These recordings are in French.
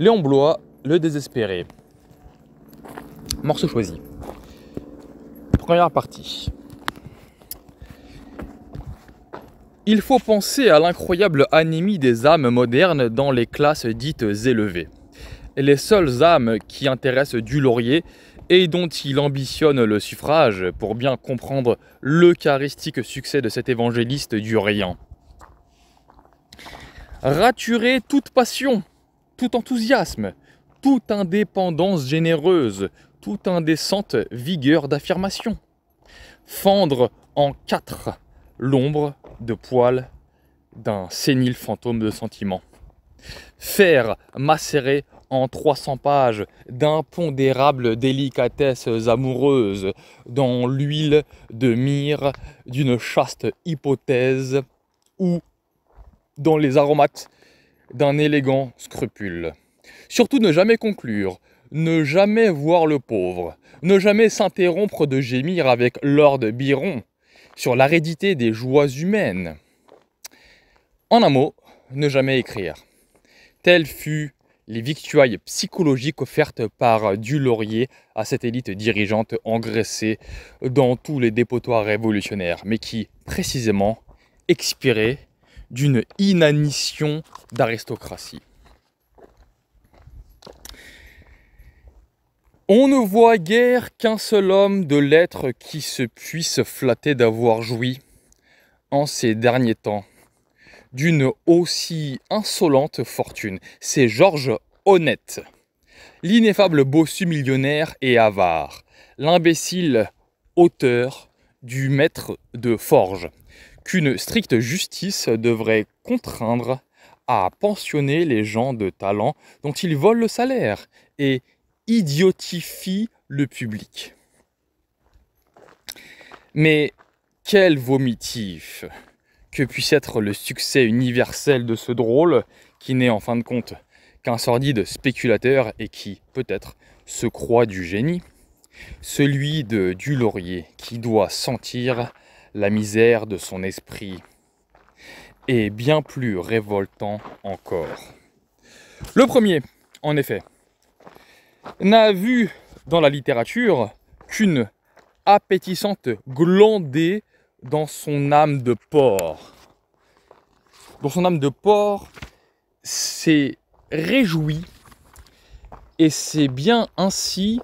Léon Blois, Le désespéré. Morceau choisi. Première partie. Il faut penser à l'incroyable anémie des âmes modernes dans les classes dites élevées. Les seules âmes qui intéressent du laurier et dont il ambitionne le suffrage pour bien comprendre l'eucharistique succès de cet évangéliste du rien. Raturer toute passion, tout enthousiasme, toute indépendance généreuse, toute indécente vigueur d'affirmation. Fendre en quatre l'ombre de poils d'un sénile fantôme de sentiment. Faire macérer en 300 pages d'impondérables délicatesses amoureuses dans l'huile de myrrhe d'une chaste hypothèse ou dans les aromates d'un élégant scrupule. Surtout ne jamais conclure, ne jamais voir le pauvre, ne jamais s'interrompre de gémir avec Lord Byron sur l'aridité des joies humaines. En un mot, ne jamais écrire. Telles fut les victuailles psychologiques offertes par Du Laurier à cette élite dirigeante engraissée dans tous les dépotoirs révolutionnaires, mais qui, précisément, expirait d'une inanition d'aristocratie. On ne voit guère qu'un seul homme de lettres qui se puisse flatter d'avoir joui, en ces derniers temps, d'une aussi insolente fortune. C'est Georges Honnête, l'ineffable bossu millionnaire et avare, l'imbécile auteur du maître de forge qu'une stricte justice devrait contraindre à pensionner les gens de talent dont ils volent le salaire et idiotifient le public. Mais quel vomitif que puisse être le succès universel de ce drôle qui n'est en fin de compte qu'un sordide spéculateur et qui, peut-être, se croit du génie, celui de Dulaurier qui doit sentir la misère de son esprit est bien plus révoltant encore. Le premier, en effet, n'a vu dans la littérature qu'une appétissante glandée dans son âme de porc. Dans son âme de porc, s'est réjoui et c'est bien ainsi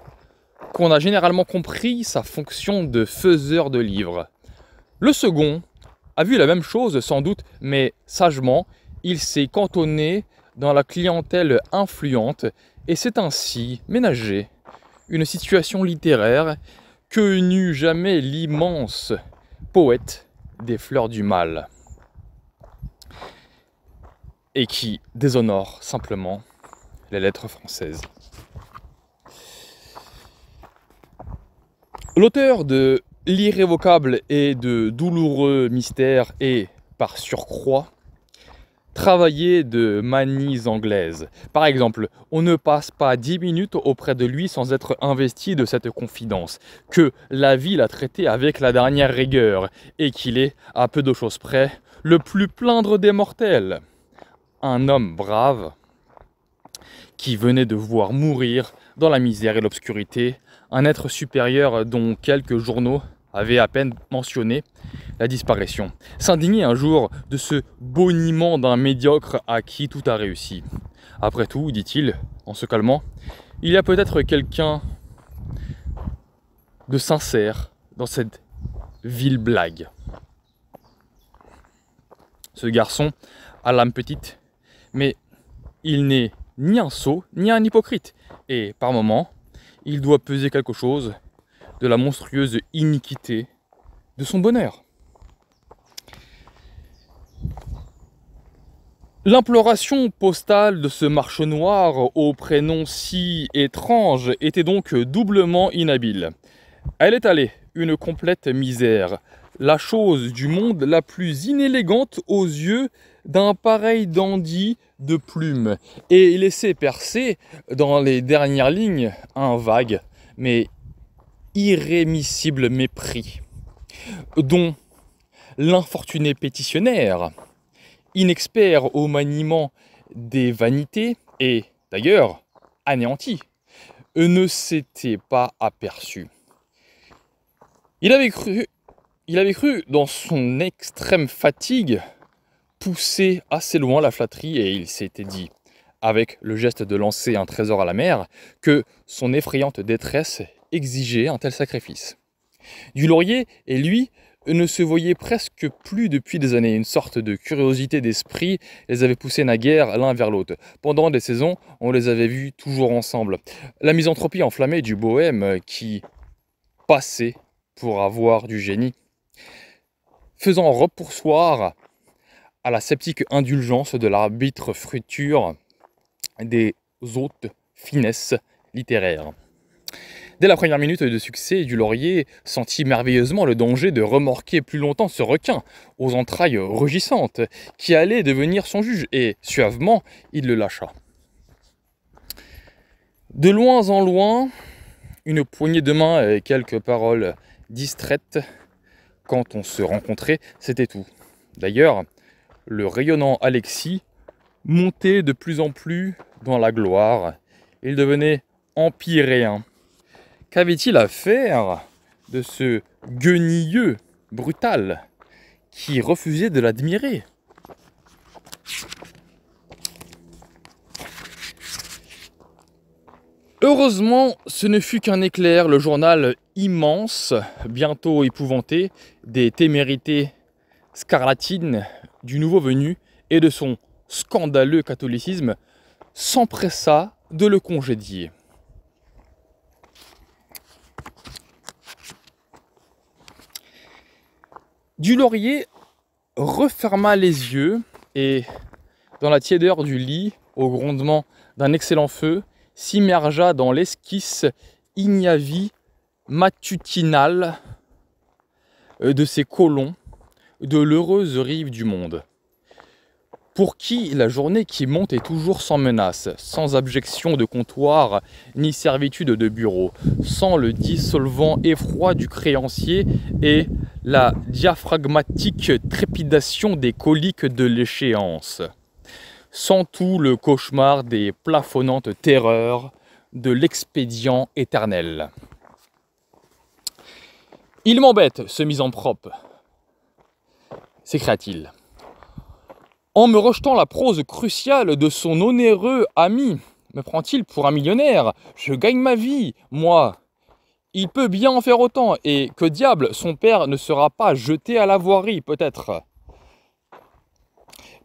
qu'on a généralement compris sa fonction de faiseur de livres. Le second a vu la même chose sans doute, mais sagement, il s'est cantonné dans la clientèle influente et s'est ainsi ménagé une situation littéraire que n'eut jamais l'immense poète des fleurs du mal et qui déshonore simplement les lettres françaises. L'auteur de L'irrévocable et de douloureux mystères et, par surcroît, travaillé de manies anglaises. Par exemple, on ne passe pas dix minutes auprès de lui sans être investi de cette confidence, que la vie l'a traité avec la dernière rigueur, et qu'il est, à peu de choses près, le plus plaindre des mortels. Un homme brave qui venait de voir mourir dans la misère et l'obscurité un être supérieur dont quelques journaux avait à peine mentionné la disparition. S'indigner un jour de ce boniment d'un médiocre à qui tout a réussi. Après tout, dit-il, en se calmant, il y a peut-être quelqu'un de sincère dans cette ville blague. Ce garçon a l'âme petite, mais il n'est ni un sot, ni un hypocrite. Et par moments, il doit peser quelque chose de la monstrueuse iniquité de son bonheur. L'imploration postale de ce marche noir au prénom si étrange était donc doublement inhabile. Elle est allée, une complète misère, la chose du monde la plus inélégante aux yeux d'un pareil dandy de plumes, et laissait percer dans les dernières lignes un vague mais irrémissible mépris, dont l'infortuné pétitionnaire, inexpert au maniement des vanités et d'ailleurs anéanti, ne s'était pas aperçu. Il avait cru, il avait cru dans son extrême fatigue pousser assez loin la flatterie et il s'était dit, avec le geste de lancer un trésor à la mer, que son effrayante détresse exiger un tel sacrifice. Du Laurier et lui ne se voyaient presque plus depuis des années. Une sorte de curiosité d'esprit les avait poussés naguère l'un vers l'autre. Pendant des saisons, on les avait vus toujours ensemble. La misanthropie enflammée du bohème qui passait pour avoir du génie, faisant repoussoir à la sceptique indulgence de l'arbitre friture des hautes finesses littéraires. Dès la première minute de succès, du laurier sentit merveilleusement le danger de remorquer plus longtemps ce requin, aux entrailles rugissantes, qui allait devenir son juge, et, suavement, il le lâcha. De loin en loin, une poignée de main et quelques paroles distraites quand on se rencontrait, c'était tout. D'ailleurs, le rayonnant Alexis montait de plus en plus dans la gloire. Il devenait empyréen. Qu'avait-il à faire de ce guenilleux brutal qui refusait de l'admirer Heureusement, ce ne fut qu'un éclair, le journal immense, bientôt épouvanté, des témérités scarlatines du nouveau venu et de son scandaleux catholicisme, s'empressa de le congédier. Du laurier referma les yeux et, dans la tiédeur du lit, au grondement d'un excellent feu, s'immergea dans l'esquisse ignavie matutinale euh, de ses colons de l'heureuse rive du monde pour qui la journée qui monte est toujours sans menace, sans abjection de comptoir ni servitude de bureau, sans le dissolvant effroi du créancier et la diaphragmatique trépidation des coliques de l'échéance, sans tout le cauchemar des plafonnantes terreurs de l'expédient éternel. Il m'embête, ce propre, s'écria-t-il. En me rejetant la prose cruciale de son onéreux ami, me prend-il pour un millionnaire Je gagne ma vie, moi. Il peut bien en faire autant, et que diable, son père ne sera pas jeté à la voirie, peut-être.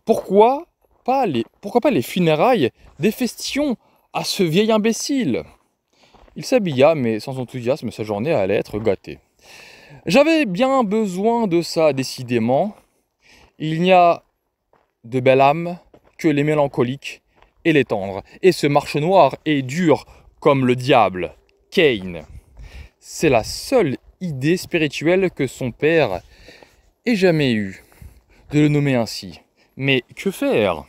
Pourquoi pas les, pourquoi pas les funérailles des festions à ce vieil imbécile Il s'habilla, mais sans enthousiasme, sa journée allait être gâtée. J'avais bien besoin de ça, décidément. Il n'y a de belle âme que les mélancoliques et les tendres. Et ce marche noir est dur comme le diable. Cain. C'est la seule idée spirituelle que son père ait jamais eue de le nommer ainsi. Mais que faire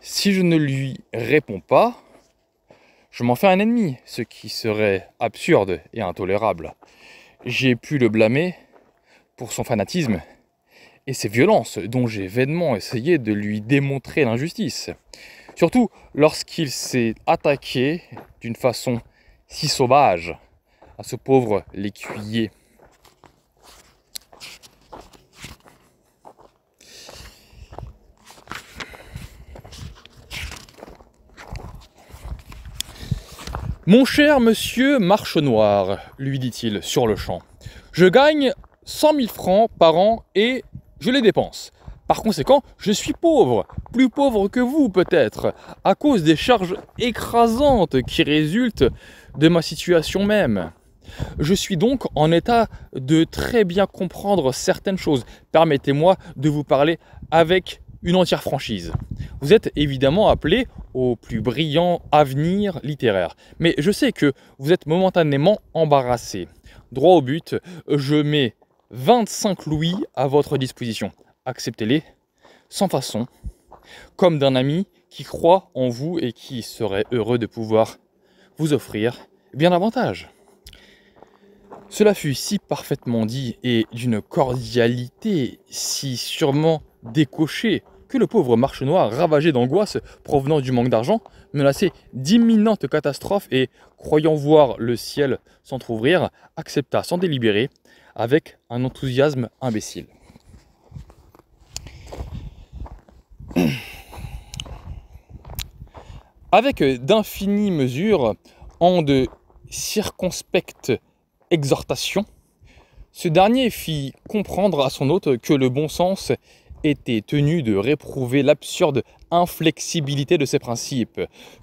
Si je ne lui réponds pas, je m'en fais un ennemi, ce qui serait absurde et intolérable. J'ai pu le blâmer pour son fanatisme et ses violences, dont j'ai vainement essayé de lui démontrer l'injustice. Surtout lorsqu'il s'est attaqué d'une façon si sauvage à ce pauvre l'écuyer. Mon cher monsieur Marchenoir, lui dit-il sur le champ, je gagne 100 000 francs par an et je les dépense. Par conséquent, je suis pauvre, plus pauvre que vous peut-être, à cause des charges écrasantes qui résultent de ma situation même. Je suis donc en état de très bien comprendre certaines choses. Permettez-moi de vous parler avec une entière franchise. Vous êtes évidemment appelé au plus brillant avenir littéraire, mais je sais que vous êtes momentanément embarrassé. Droit au but, je mets 25 louis à votre disposition. Acceptez-les sans façon, comme d'un ami qui croit en vous et qui serait heureux de pouvoir vous offrir bien davantage. Cela fut si parfaitement dit et d'une cordialité si sûrement décochée que le pauvre marche ravagé d'angoisse provenant du manque d'argent, menacé d'imminentes catastrophes et, croyant voir le ciel s'entr'ouvrir, accepta sans délibérer avec un enthousiasme imbécile. Avec d'infinies mesures, en de circonspectes exhortations, ce dernier fit comprendre à son hôte que le bon sens était tenu de réprouver l'absurde inflexibilité de ses principes,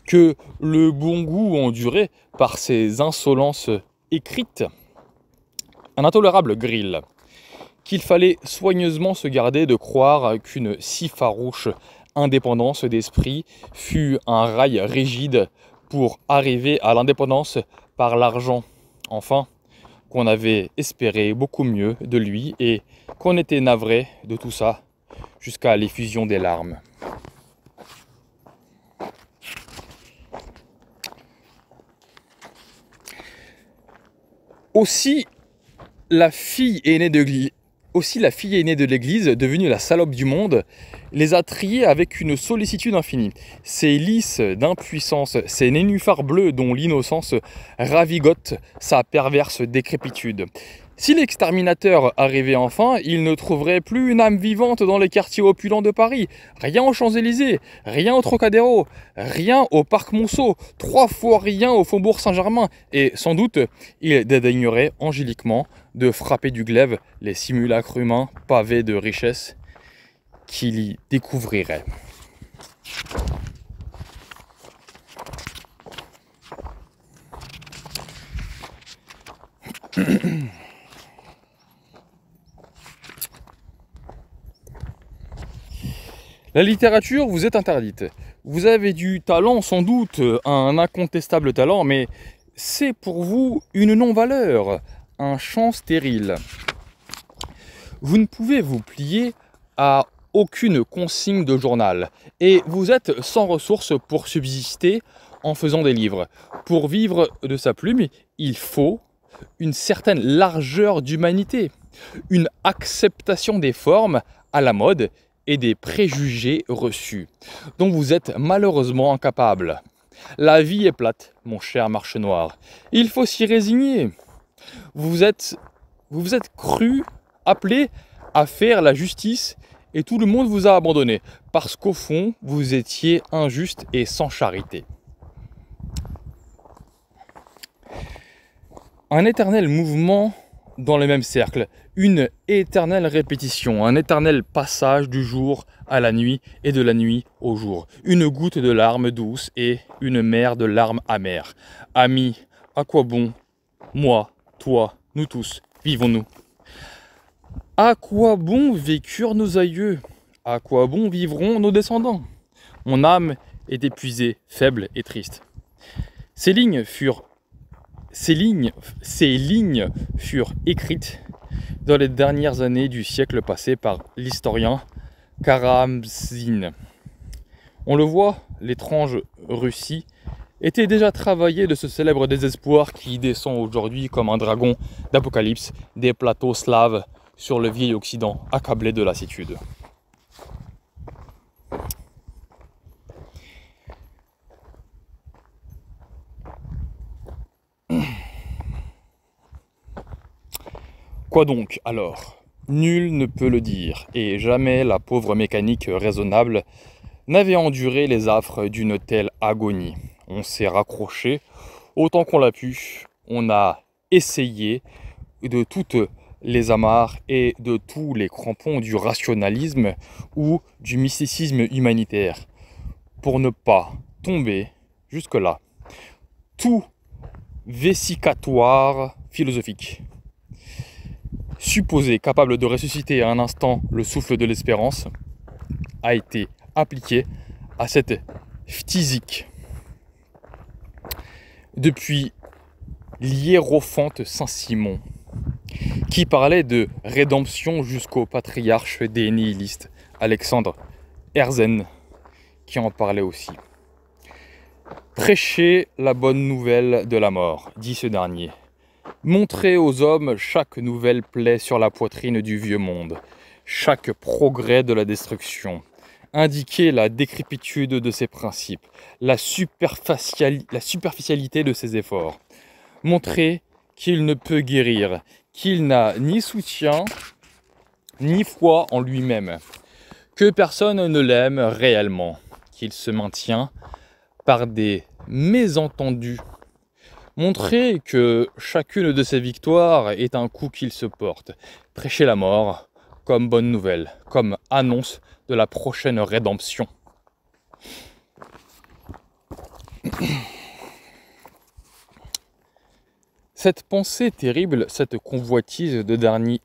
que le bon goût endurait par ses insolences écrites un intolérable grill, qu'il fallait soigneusement se garder de croire qu'une si farouche indépendance d'esprit fut un rail rigide pour arriver à l'indépendance par l'argent. Enfin, qu'on avait espéré beaucoup mieux de lui et qu'on était navré de tout ça jusqu'à l'effusion des larmes. Aussi la fille aînée de aussi la fille aînée de l'Église, devenue la salope du monde, les a triés avec une sollicitude infinie. Ces lys d'impuissance, ces nénuphars bleus dont l'innocence ravigote sa perverse décrépitude, si l'exterminateur arrivait enfin, il ne trouverait plus une âme vivante dans les quartiers opulents de Paris. Rien aux Champs-Élysées, rien au Trocadéro, rien au Parc Monceau, trois fois rien au Faubourg Saint-Germain. Et sans doute, il dédaignerait angéliquement de frapper du glaive les simulacres humains pavés de richesses qu'il y découvrirait. La littérature vous est interdite. Vous avez du talent, sans doute, un incontestable talent, mais c'est pour vous une non-valeur, un champ stérile. Vous ne pouvez vous plier à aucune consigne de journal et vous êtes sans ressources pour subsister en faisant des livres. Pour vivre de sa plume, il faut une certaine largeur d'humanité, une acceptation des formes à la mode et des préjugés reçus dont vous êtes malheureusement incapable. La vie est plate, mon cher marche noir. Il faut s'y résigner. Vous êtes, vous vous êtes cru appelé à faire la justice et tout le monde vous a abandonné parce qu'au fond, vous étiez injuste et sans charité. Un éternel mouvement dans le même cercle une éternelle répétition, un éternel passage du jour à la nuit et de la nuit au jour. Une goutte de larmes douces et une mer de larmes amères. Amis, à quoi bon Moi, toi, nous tous, vivons-nous À quoi bon vécurent nos aïeux À quoi bon vivront nos descendants Mon âme est épuisée, faible et triste. Ces lignes furent ces lignes, ces lignes furent écrites dans les dernières années du siècle passé par l'historien Karamzin. On le voit, l'étrange Russie était déjà travaillée de ce célèbre désespoir qui descend aujourd'hui comme un dragon d'Apocalypse des plateaux slaves sur le vieil Occident accablé de lassitude. Quoi donc alors Nul ne peut le dire, et jamais la pauvre mécanique raisonnable n'avait enduré les affres d'une telle agonie. On s'est raccroché autant qu'on l'a pu, on a essayé de toutes les amarres et de tous les crampons du rationalisme ou du mysticisme humanitaire pour ne pas tomber jusque-là. Tout vésicatoire philosophique supposé capable de ressusciter à un instant le souffle de l'espérance a été appliqué à cette phthysique. Depuis l'hiérophante Saint-Simon, qui parlait de rédemption jusqu'au patriarche des nihilistes, Alexandre Herzen, qui en parlait aussi. Prêchez la bonne nouvelle de la mort, dit ce dernier, Montrer aux hommes chaque nouvelle plaie sur la poitrine du vieux monde, chaque progrès de la destruction, indiquer la décrépitude de ses principes, la, la superficialité de ses efforts, montrer qu'il ne peut guérir, qu'il n'a ni soutien, ni foi en lui-même, que personne ne l'aime réellement, qu'il se maintient par des mésentendus Montrer que chacune de ces victoires est un coup qu'il se porte. Prêcher la mort comme bonne nouvelle, comme annonce de la prochaine rédemption. Cette pensée terrible, cette convoitise de dernier,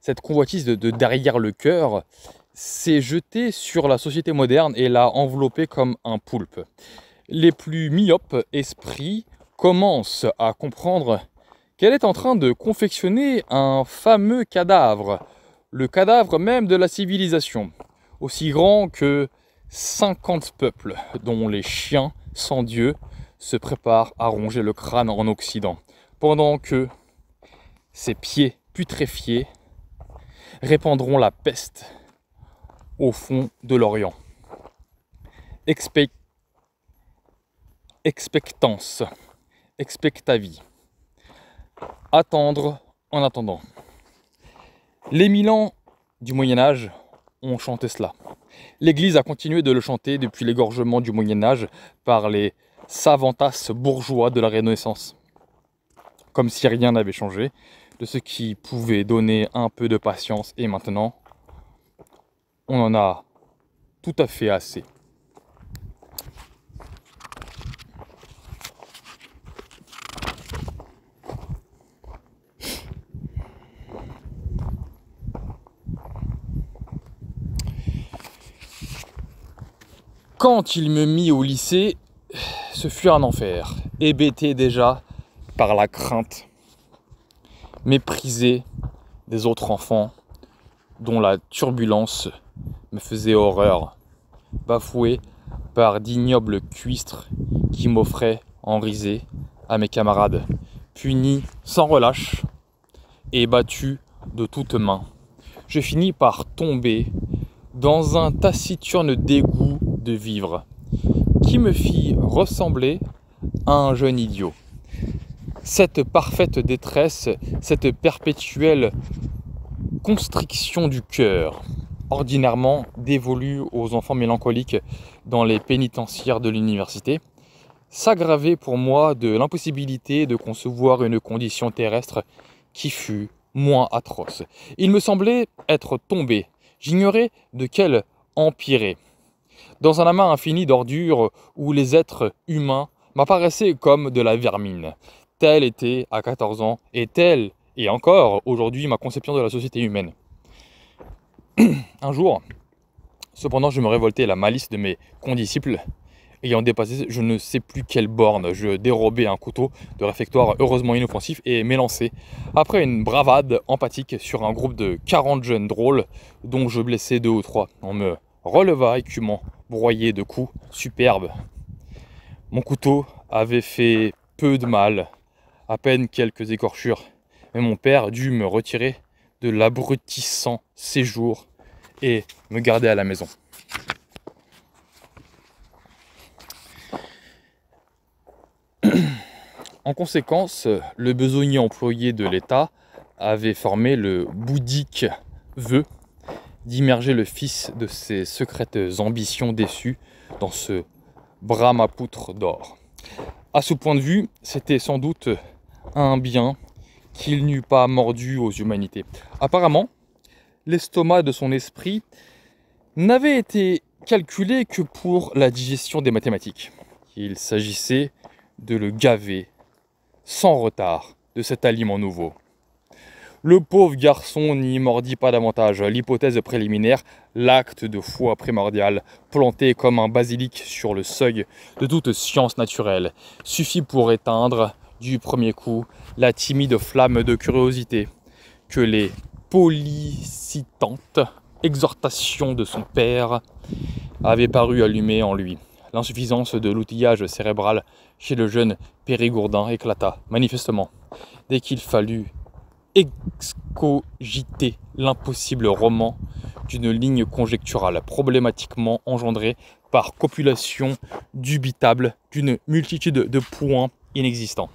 cette convoitise de, derrière le cœur, s'est jetée sur la société moderne et l'a enveloppée comme un poulpe. Les plus myopes esprits commence à comprendre qu'elle est en train de confectionner un fameux cadavre, le cadavre même de la civilisation, aussi grand que 50 peuples, dont les chiens sans Dieu se préparent à ronger le crâne en Occident, pendant que ses pieds putréfiés répandront la peste au fond de l'Orient. Expectance vie. Attendre en attendant. Les Milans du Moyen Âge ont chanté cela. L'Église a continué de le chanter depuis l'égorgement du Moyen Âge par les savantas bourgeois de la Renaissance. Comme si rien n'avait changé de ce qui pouvait donner un peu de patience et maintenant, on en a tout à fait assez. quand il me mit au lycée, ce fut un enfer, hébété déjà par la crainte, méprisé des autres enfants dont la turbulence me faisait horreur, bafoué par d'ignobles cuistres qui m'offraient en risée à mes camarades, puni sans relâche et battu de toutes mains. Je finis par tomber dans un taciturne dégoût de vivre, qui me fit ressembler à un jeune idiot. Cette parfaite détresse, cette perpétuelle constriction du cœur, ordinairement dévolue aux enfants mélancoliques dans les pénitentiaires de l'université, s'aggravait pour moi de l'impossibilité de concevoir une condition terrestre qui fût moins atroce. Il me semblait être tombé. J'ignorais de quel empirer dans un amas infini d'ordures où les êtres humains m'apparaissaient comme de la vermine. Tel était à 14 ans et telle est encore aujourd'hui ma conception de la société humaine. un jour, cependant, je me révoltais à la malice de mes condisciples. Ayant dépassé je ne sais plus quelle borne, je dérobais un couteau de réfectoire heureusement inoffensif et m'élançai, après une bravade empathique, sur un groupe de 40 jeunes drôles dont je blessais deux ou trois. On me releva écumant broyé de coups, superbe. Mon couteau avait fait peu de mal, à peine quelques écorchures, mais mon père dut me retirer de l'abrutissant séjour et me garder à la maison. En conséquence, le besogneux employé de l'État avait formé le bouddhique vœu d'immerger le fils de ses secrètes ambitions déçues dans ce bras-ma-poutre d'or. À ce point de vue, c'était sans doute un bien qu'il n'eût pas mordu aux humanités. Apparemment, l'estomac de son esprit n'avait été calculé que pour la digestion des mathématiques. Il s'agissait de le gaver sans retard de cet aliment nouveau. Le pauvre garçon n'y mordit pas davantage. L'hypothèse préliminaire, l'acte de foi primordial, planté comme un basilic sur le seuil de toute science naturelle, suffit pour éteindre du premier coup la timide flamme de curiosité que les pollicitantes exhortations de son père avaient paru allumer en lui. L'insuffisance de l'outillage cérébral chez le jeune Périgourdin éclata, manifestement, dès qu'il fallut excogiter l'impossible roman d'une ligne conjecturale problématiquement engendrée par copulation dubitable d'une multitude de points inexistants.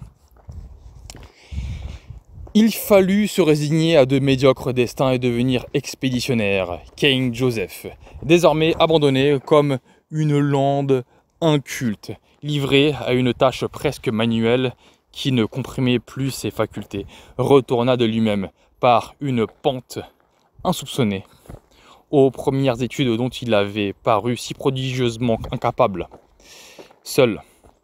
Il fallut se résigner à de médiocres destins et devenir expéditionnaire, King Joseph, désormais abandonné comme une lande inculte, livré à une tâche presque manuelle qui ne comprimait plus ses facultés, retourna de lui-même par une pente insoupçonnée aux premières études dont il avait paru si prodigieusement incapable. Seul,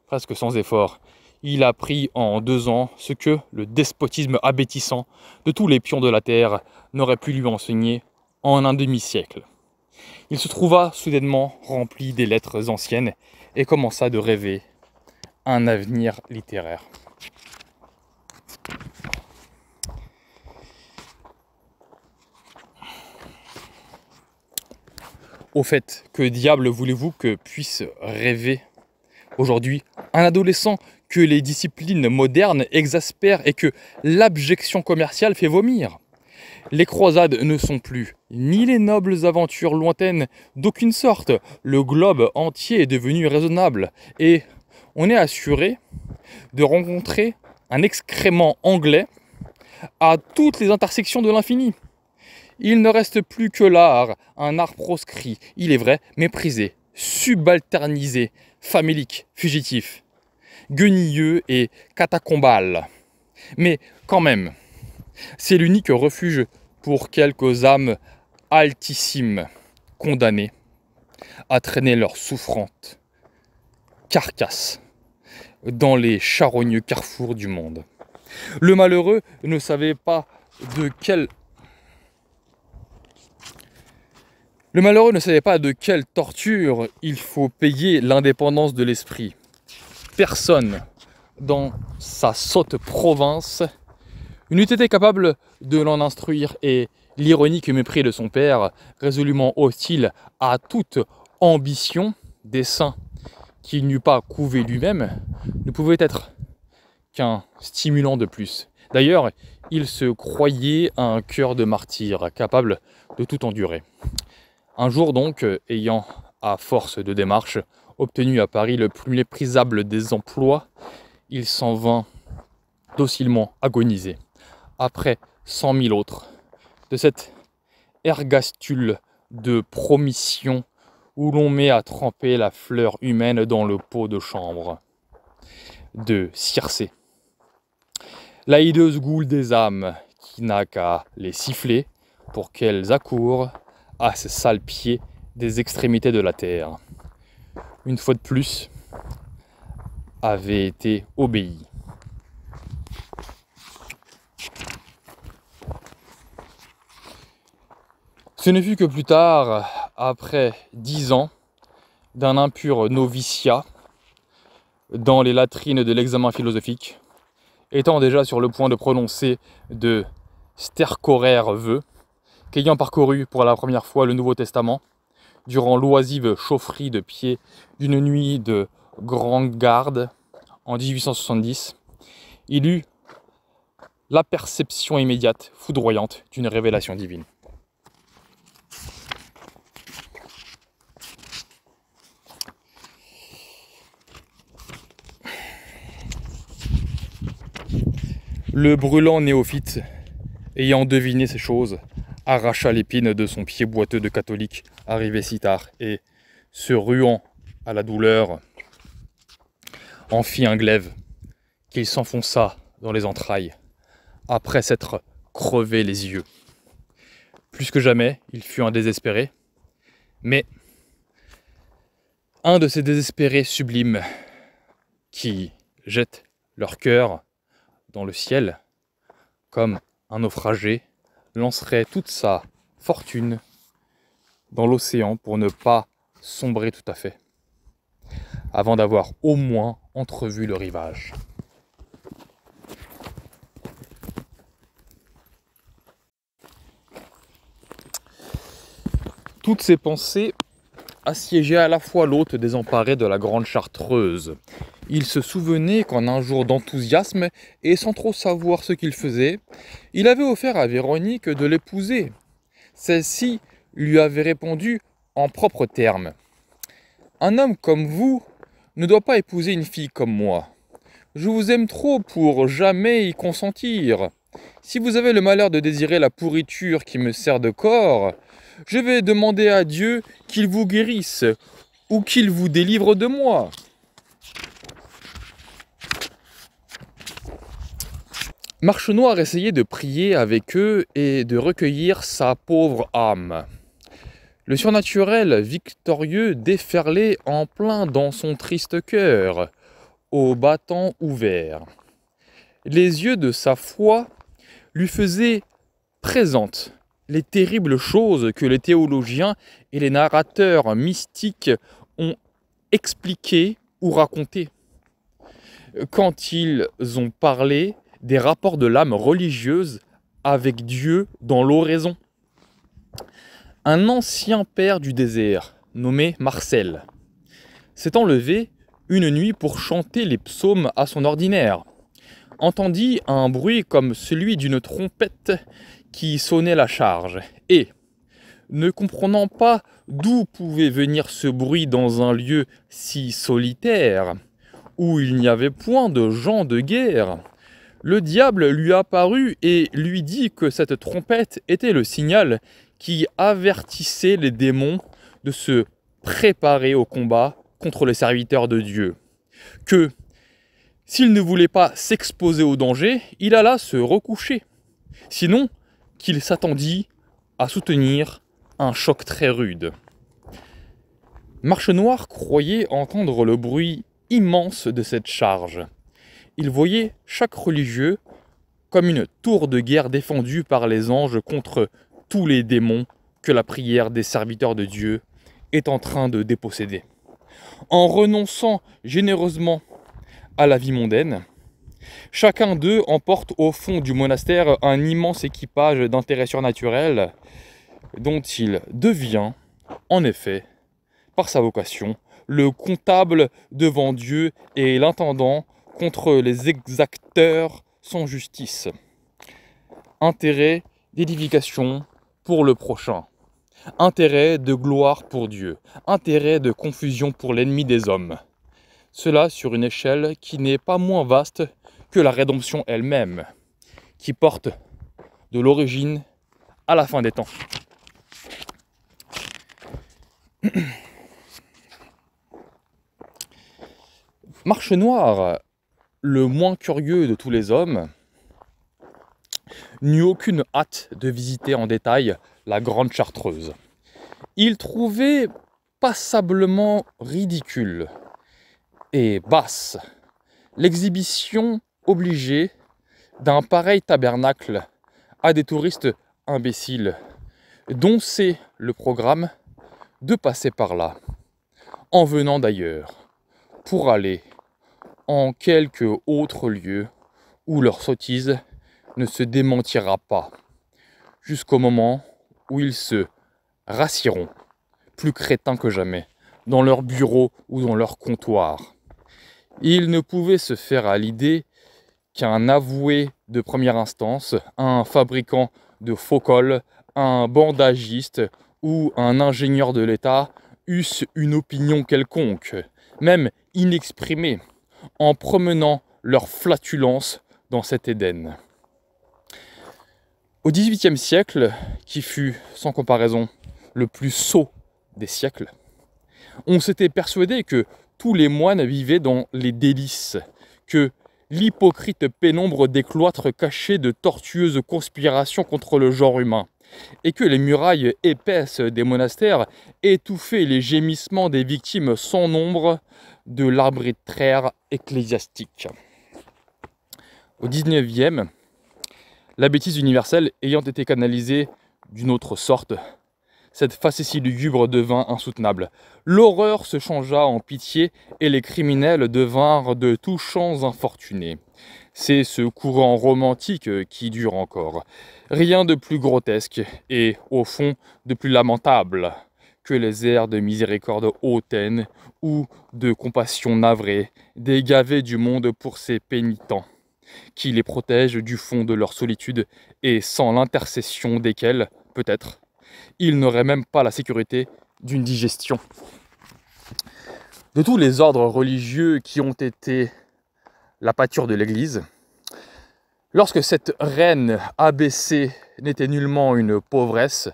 presque sans effort, il apprit en deux ans ce que le despotisme abétissant de tous les pions de la terre n'aurait pu lui enseigner en un demi-siècle. Il se trouva soudainement rempli des lettres anciennes et commença de rêver un avenir littéraire. Au fait, que diable voulez-vous que puisse rêver aujourd'hui un adolescent que les disciplines modernes exaspèrent et que l'abjection commerciale fait vomir les croisades ne sont plus ni les nobles aventures lointaines d'aucune sorte. Le globe entier est devenu raisonnable et on est assuré de rencontrer un excrément anglais à toutes les intersections de l'infini. Il ne reste plus que l'art, un art proscrit, il est vrai, méprisé, subalternisé, famélique, fugitif, guenilleux et catacombal. Mais quand même, c'est l'unique refuge pour quelques âmes altissimes, condamnées à traîner leurs souffrantes carcasses dans les charogneux carrefours du monde. Le malheureux ne savait pas de quel Le malheureux ne savait pas de quelle torture il faut payer l'indépendance de l'esprit. Personne dans sa sotte province n'eût été capable de l'en instruire et l'ironique mépris de son père, résolument hostile à toute ambition, dessein qu'il n'eût pas couvé lui-même, ne pouvait être qu'un stimulant de plus. D'ailleurs, il se croyait un cœur de martyr, capable de tout endurer. Un jour donc, ayant, à force de démarche, obtenu à Paris le plus méprisable des emplois, il s'en vint docilement agonisé, après cent mille autres, de cette ergastule de promission où l'on met à tremper la fleur humaine dans le pot de chambre de Circé. La hideuse goule des âmes qui n'a qu'à les siffler pour qu'elles accourent à ses sales pieds des extrémités de la terre, une fois de plus, avait été obéi. Ce ne fut que plus tard, après dix ans, d'un impur noviciat dans les latrines de l'examen philosophique, étant déjà sur le point de prononcer de stercoraires vœux, qu'ayant parcouru pour la première fois le Nouveau Testament, durant l'oisive chaufferie de pied d'une nuit de grande garde en 1870, il eut la perception immédiate, foudroyante, d'une révélation divine. Le brûlant néophyte, ayant deviné ces choses, arracha l'épine de son pied boiteux de catholique arrivé si tard et, se ruant à la douleur, en fit un glaive qu'il s'enfonça dans les entrailles après s'être crevé les yeux. Plus que jamais, il fut un désespéré, mais un de ces désespérés sublimes qui jettent leur cœur dans le ciel comme un naufragé lancerait toute sa fortune dans l'océan pour ne pas sombrer tout à fait, avant d'avoir au moins entrevu le rivage. Toutes ces pensées assiégeaient à la fois l'hôte désemparé de la Grande Chartreuse il se souvenait qu'en un jour d'enthousiasme, et sans trop savoir ce qu'il faisait, il avait offert à Véronique de l'épouser. Celle-ci lui avait répondu en propres termes. Un homme comme vous ne doit pas épouser une fille comme moi. Je vous aime trop pour jamais y consentir. Si vous avez le malheur de désirer la pourriture qui me sert de corps, je vais demander à Dieu qu'il vous guérisse ou qu'il vous délivre de moi. Marchenoir essayait de prier avec eux et de recueillir sa pauvre âme. Le surnaturel victorieux déferlait en plein dans son triste cœur, au battant ouvert. Les yeux de sa foi lui faisaient présente les terribles choses que les théologiens et les narrateurs mystiques ont expliquées ou racontées. Quand ils ont parlé, des rapports de l'âme religieuse avec Dieu dans l'oraison. Un ancien père du désert, nommé Marcel, s'étant levé une nuit pour chanter les psaumes à son ordinaire, entendit un bruit comme celui d'une trompette qui sonnait la charge, et, ne comprenant pas d'où pouvait venir ce bruit dans un lieu si solitaire, où il n'y avait point de gens de guerre, le diable lui apparut et lui dit que cette trompette était le signal qui avertissait les démons de se préparer au combat contre les serviteurs de Dieu. Que s'il ne voulait pas s'exposer au danger, il alla se recoucher. Sinon, qu'il s'attendit à soutenir un choc très rude. Marche Noire croyait entendre le bruit immense de cette charge il voyait chaque religieux comme une tour de guerre défendue par les anges contre tous les démons que la prière des serviteurs de Dieu est en train de déposséder. En renonçant généreusement à la vie mondaine, chacun d'eux emporte au fond du monastère un immense équipage d'intérêts surnaturels dont il devient, en effet, par sa vocation, le comptable devant Dieu et l'intendant contre les exacteurs sans justice. Intérêt d'édification pour le prochain. Intérêt de gloire pour Dieu. Intérêt de confusion pour l'ennemi des hommes. Cela sur une échelle qui n'est pas moins vaste que la rédemption elle-même, qui porte de l'origine à la fin des temps. Marche noire, le moins curieux de tous les hommes, n'eut aucune hâte de visiter en détail la Grande Chartreuse. Il trouvait passablement ridicule et basse l'exhibition obligée d'un pareil tabernacle à des touristes imbéciles, dont c'est le programme de passer par là, en venant d'ailleurs, pour aller en quelque autre lieu où leur sottise ne se démentira pas, jusqu'au moment où ils se rassiront, plus crétins que jamais, dans leur bureau ou dans leur comptoir. Ils ne pouvaient se faire à l'idée qu'un avoué de première instance, un fabricant de faux cols, un bandagiste ou un ingénieur de l'État eussent une opinion quelconque, même inexprimée en promenant leur flatulence dans cet Éden. Au XVIIIe siècle, qui fut sans comparaison le plus sot des siècles, on s'était persuadé que tous les moines vivaient dans les délices, que l'hypocrite pénombre des cloîtres cachait de tortueuses conspirations contre le genre humain, et que les murailles épaisses des monastères étouffaient les gémissements des victimes sans nombre de l'arbitraire ecclésiastique. Au 19e, la bêtise universelle ayant été canalisée d'une autre sorte, cette facétie lugubre devint insoutenable. L'horreur se changea en pitié et les criminels devinrent de touchants infortunés. C'est ce courant romantique qui dure encore. Rien de plus grotesque et, au fond, de plus lamentable que les airs de miséricorde hautaine ou de compassion navrée, dégavés du monde pour ses pénitents, qui les protègent du fond de leur solitude et sans l'intercession desquels, peut-être, ils n'auraient même pas la sécurité d'une digestion. De tous les ordres religieux qui ont été la pâture de l'Église, lorsque cette reine abaissée n'était nullement une pauvresse,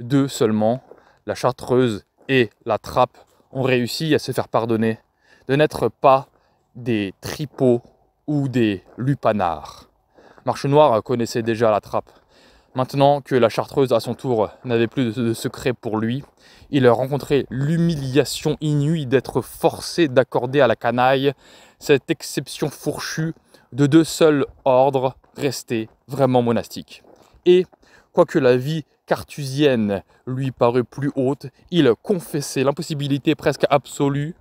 deux seulement la chartreuse et la trappe ont réussi à se faire pardonner de n'être pas des tripots ou des lupanards. Marchenoir connaissait déjà la trappe. Maintenant que la chartreuse à son tour n'avait plus de secret pour lui, il rencontrait l'humiliation inouïe d'être forcé d'accorder à la canaille cette exception fourchue de deux seuls ordres restés vraiment monastiques. Et quoique la vie cartusienne lui parut plus haute, il confessait l'impossibilité presque absolue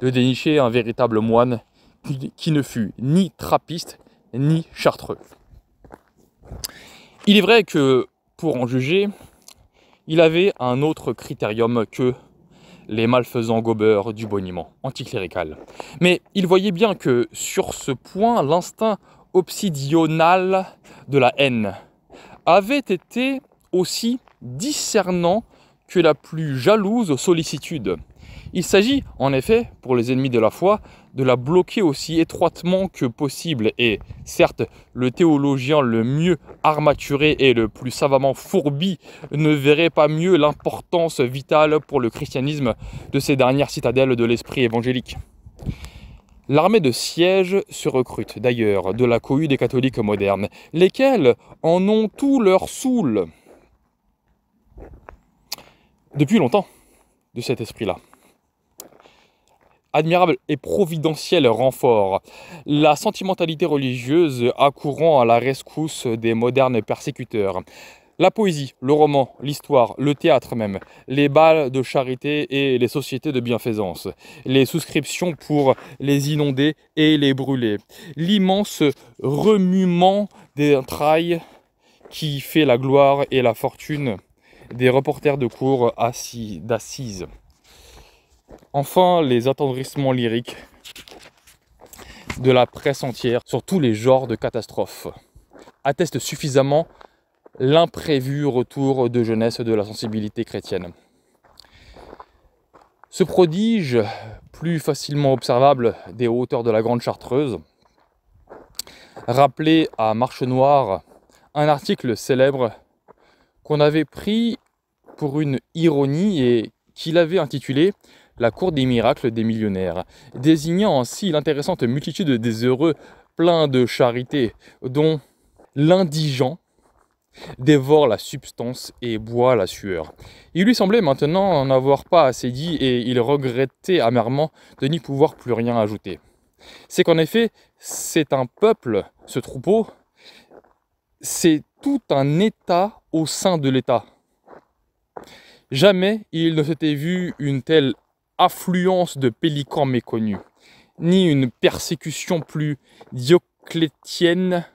de dénicher un véritable moine qui ne fut ni trappiste ni chartreux. Il est vrai que, pour en juger, il avait un autre critérium que les malfaisants gobeurs du boniment anticlérical. Mais il voyait bien que, sur ce point, l'instinct obsidional de la haine avait été aussi discernant que la plus jalouse sollicitude. Il s'agit en effet, pour les ennemis de la foi, de la bloquer aussi étroitement que possible. Et certes, le théologien le mieux armaturé et le plus savamment fourbi ne verrait pas mieux l'importance vitale pour le christianisme de ces dernières citadelles de l'esprit évangélique. L'armée de siège se recrute d'ailleurs de la cohue des catholiques modernes, lesquels en ont tout leur soule depuis longtemps de cet esprit-là. Admirable et providentiel renfort. La sentimentalité religieuse accourant à la rescousse des modernes persécuteurs. La poésie, le roman, l'histoire, le théâtre même, les balles de charité et les sociétés de bienfaisance, les souscriptions pour les inonder et les brûler, l'immense remuement des entrailles qui fait la gloire et la fortune des reporters de cours assis, d'assises. Enfin, les attendrissements lyriques de la presse entière sur tous les genres de catastrophes attestent suffisamment l'imprévu retour de jeunesse de la sensibilité chrétienne. Ce prodige, plus facilement observable des hauteurs de la Grande Chartreuse, rappelait à Marche Noire un article célèbre qu'on avait pris une ironie et qu'il avait intitulé La cour des miracles des millionnaires, désignant ainsi l'intéressante multitude des heureux pleins de charité, dont l'indigent dévore la substance et boit la sueur. Il lui semblait maintenant n'avoir avoir pas assez dit et il regrettait amèrement de n'y pouvoir plus rien ajouter. C'est qu'en effet, c'est un peuple, ce troupeau, c'est tout un État au sein de l'État. Jamais il ne s'était vu une telle affluence de pélicans méconnus, ni une persécution plus dioclétienne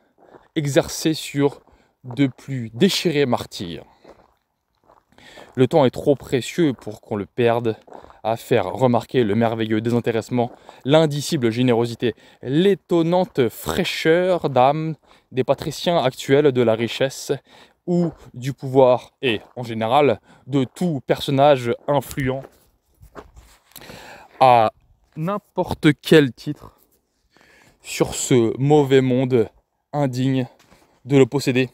exercée sur de plus déchirés martyrs. Le temps est trop précieux pour qu'on le perde à faire remarquer le merveilleux désintéressement, l'indicible générosité, l'étonnante fraîcheur d'âme des patriciens actuels de la richesse ou du pouvoir et en général de tout personnage influent à n'importe quel titre sur ce mauvais monde indigne de le posséder.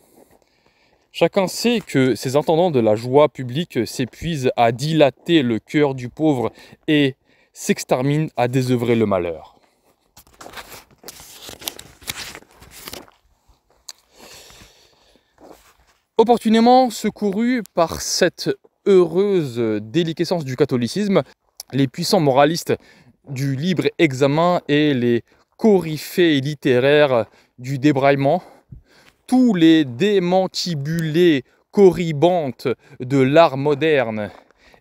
Chacun sait que ces intendants de la joie publique s'épuisent à dilater le cœur du pauvre et s'exterminent à désœuvrer le malheur. Opportunément secourus par cette heureuse déliquescence du catholicisme, les puissants moralistes du libre examen et les coryphées littéraires du débraillement, tous les démantibulés corribantes de l'art moderne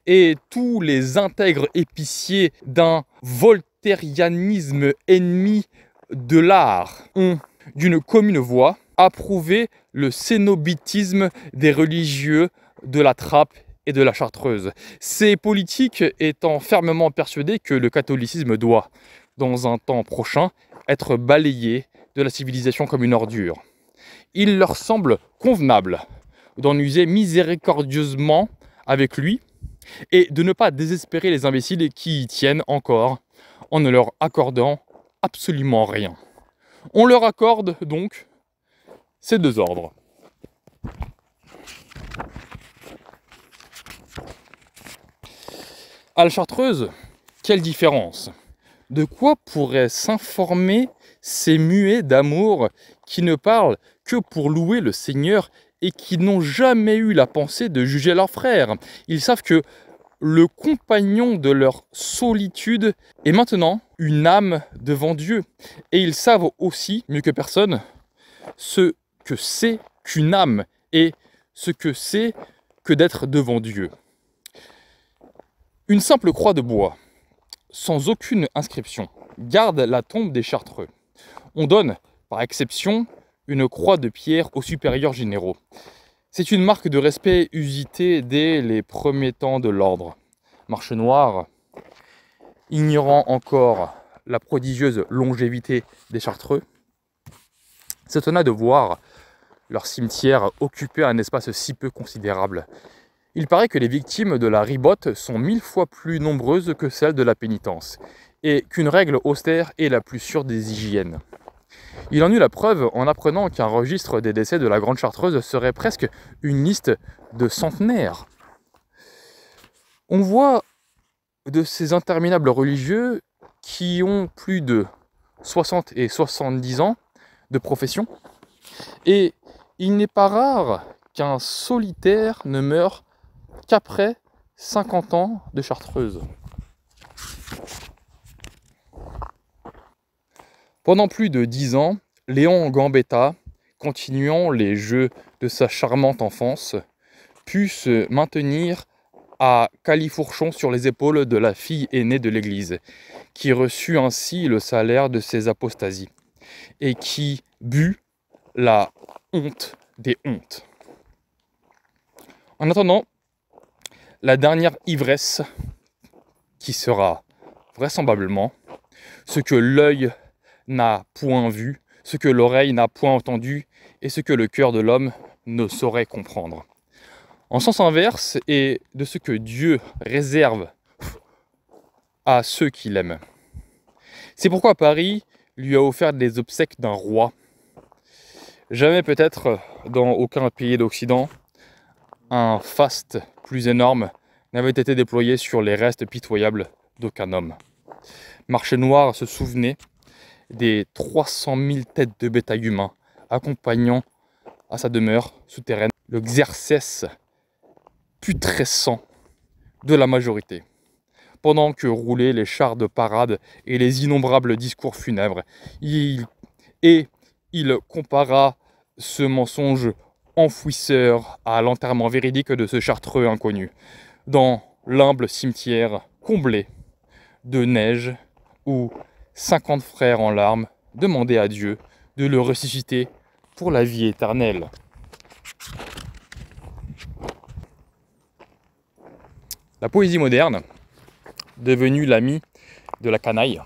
et tous les intègres épiciers d'un voltairianisme ennemi de l'art ont d'une commune voix approuver le cénobitisme des religieux de la trappe et de la chartreuse. Ces politiques étant fermement persuadés que le catholicisme doit, dans un temps prochain, être balayé de la civilisation comme une ordure. Il leur semble convenable d'en user miséricordieusement avec lui et de ne pas désespérer les imbéciles qui y tiennent encore en ne leur accordant absolument rien. On leur accorde donc ces deux ordres. À la chartreuse, quelle différence De quoi pourraient s'informer ces muets d'amour qui ne parlent que pour louer le Seigneur et qui n'ont jamais eu la pensée de juger leurs frères Ils savent que le compagnon de leur solitude est maintenant une âme devant Dieu. Et ils savent aussi, mieux que personne, ce que c'est qu'une âme et ce que c'est que d'être devant Dieu. Une simple croix de bois, sans aucune inscription, garde la tombe des Chartreux. On donne, par exception, une croix de pierre aux supérieurs généraux. C'est une marque de respect usitée dès les premiers temps de l'ordre. Marche Noire, ignorant encore la prodigieuse longévité des Chartreux, s'étonna de voir leur cimetière occupait un espace si peu considérable. Il paraît que les victimes de la ribote sont mille fois plus nombreuses que celles de la pénitence, et qu'une règle austère est la plus sûre des hygiènes. Il en eut la preuve en apprenant qu'un registre des décès de la Grande Chartreuse serait presque une liste de centenaires. On voit de ces interminables religieux qui ont plus de 60 et 70 ans de profession et il n'est pas rare qu'un solitaire ne meure qu'après 50 ans de chartreuse. Pendant plus de 10 ans, Léon Gambetta, continuant les jeux de sa charmante enfance, put se maintenir à Califourchon sur les épaules de la fille aînée de l'Église, qui reçut ainsi le salaire de ses apostasies, et qui but la honte des hontes. En attendant, la dernière ivresse qui sera vraisemblablement ce que l'œil n'a point vu, ce que l'oreille n'a point entendu et ce que le cœur de l'homme ne saurait comprendre. En sens inverse, et de ce que Dieu réserve à ceux qui l'aiment. C'est pourquoi Paris lui a offert les obsèques d'un roi Jamais peut-être dans aucun pays d'Occident, un faste plus énorme n'avait été déployé sur les restes pitoyables d'aucun homme. Marché Noir se souvenait des 300 000 têtes de bétail humain accompagnant à sa demeure souterraine le Xerces putrescent de la majorité. Pendant que roulaient les chars de parade et les innombrables discours funèbres, il, et il compara ce mensonge enfouisseur à l'enterrement véridique de ce chartreux inconnu, dans l'humble cimetière comblé de neige où cinquante frères en larmes demandaient à Dieu de le ressusciter pour la vie éternelle. La poésie moderne, devenue l'ami de la canaille,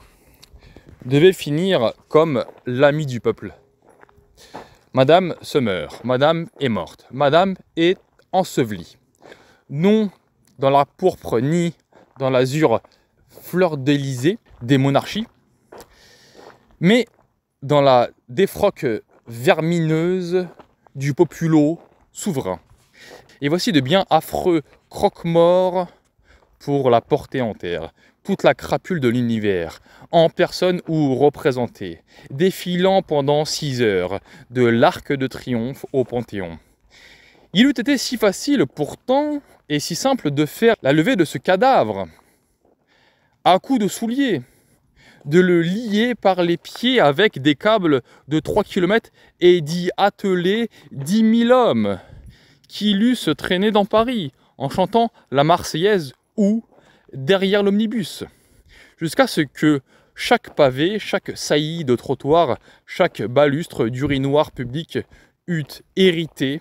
devait finir comme l'ami du peuple, Madame se meurt, Madame est morte, Madame est ensevelie. Non dans la pourpre ni dans l'azur fleur d'Élysée des monarchies, mais dans la défroque vermineuse du populo souverain. Et voici de bien affreux croque-morts pour la porter en terre toute la crapule de l'univers, en personne ou représentée, défilant pendant six heures, de l'Arc de Triomphe au Panthéon. Il eût été si facile pourtant et si simple de faire la levée de ce cadavre, à coups de souliers, de le lier par les pieds avec des câbles de 3 km et d'y atteler dix mille hommes qui l'eussent traîné dans Paris en chantant la Marseillaise ou derrière l'omnibus, jusqu'à ce que chaque pavé, chaque saillie de trottoir, chaque balustre d'urinoir public eût hérité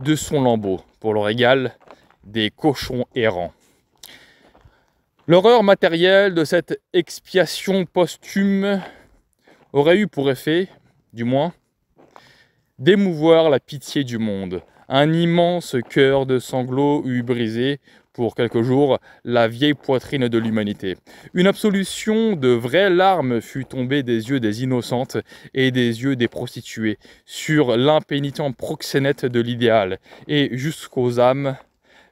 de son lambeau pour le régal des cochons errants. L'horreur matérielle de cette expiation posthume aurait eu pour effet, du moins, d'émouvoir la pitié du monde. Un immense cœur de sanglots eût brisé pour quelques jours la vieille poitrine de l'humanité. Une absolution de vraies larmes fut tombée des yeux des innocentes et des yeux des prostituées sur l'impénitent proxénète de l'idéal, et jusqu'aux âmes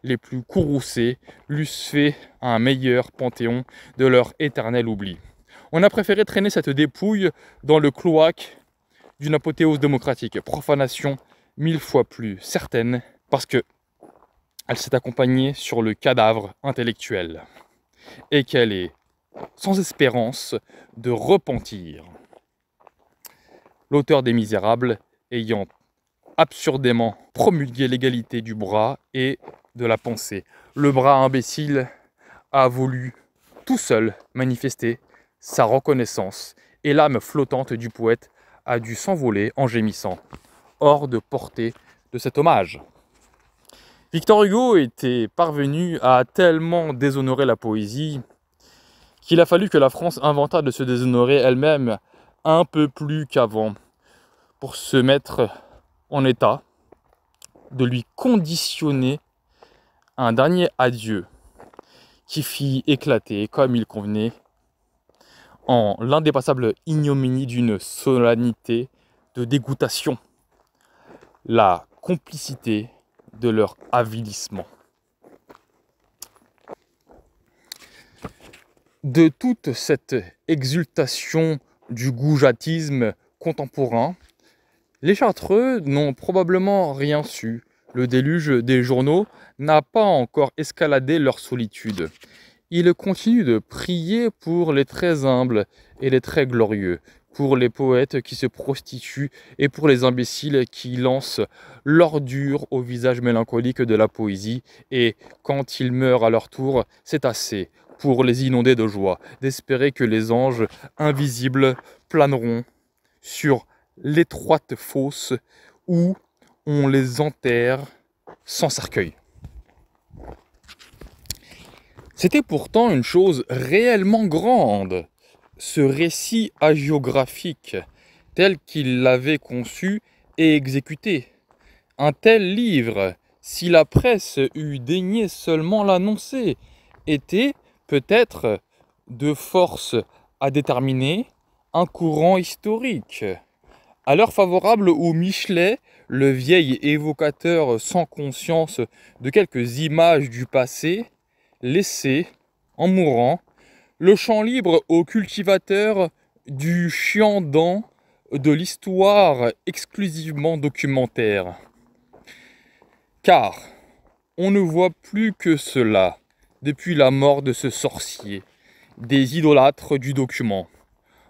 les plus courroucées l'eussent fait un meilleur panthéon de leur éternel oubli. On a préféré traîner cette dépouille dans le cloaque d'une apothéose démocratique, profanation mille fois plus certaine, parce que elle s'est accompagnée sur le cadavre intellectuel et qu'elle est sans espérance de repentir. L'auteur des Misérables ayant absurdément promulgué l'égalité du bras et de la pensée. Le bras imbécile a voulu tout seul manifester sa reconnaissance et l'âme flottante du poète a dû s'envoler en gémissant, hors de portée de cet hommage. Victor Hugo était parvenu à tellement déshonorer la poésie qu'il a fallu que la France inventât de se déshonorer elle-même un peu plus qu'avant pour se mettre en état de lui conditionner un dernier adieu qui fit éclater comme il convenait en l'indépassable ignominie d'une solennité de dégoûtation. La complicité de leur avilissement. De toute cette exultation du goujatisme contemporain, les Chartreux n'ont probablement rien su. Le déluge des journaux n'a pas encore escaladé leur solitude. Ils continuent de prier pour les très humbles et les très glorieux pour les poètes qui se prostituent et pour les imbéciles qui lancent l'ordure au visage mélancolique de la poésie. Et quand ils meurent à leur tour, c'est assez pour les inonder de joie, d'espérer que les anges invisibles planeront sur l'étroite fosse où on les enterre sans cercueil. C'était pourtant une chose réellement grande ce récit hagiographique tel qu'il l'avait conçu et exécuté. Un tel livre, si la presse eût daigné seulement l'annoncer, était peut-être de force à déterminer un courant historique. À l'heure favorable au Michelet, le vieil évocateur sans conscience de quelques images du passé, laissé en mourant, le champ libre aux cultivateurs du dent de l'histoire exclusivement documentaire. Car on ne voit plus que cela depuis la mort de ce sorcier, des idolâtres du document,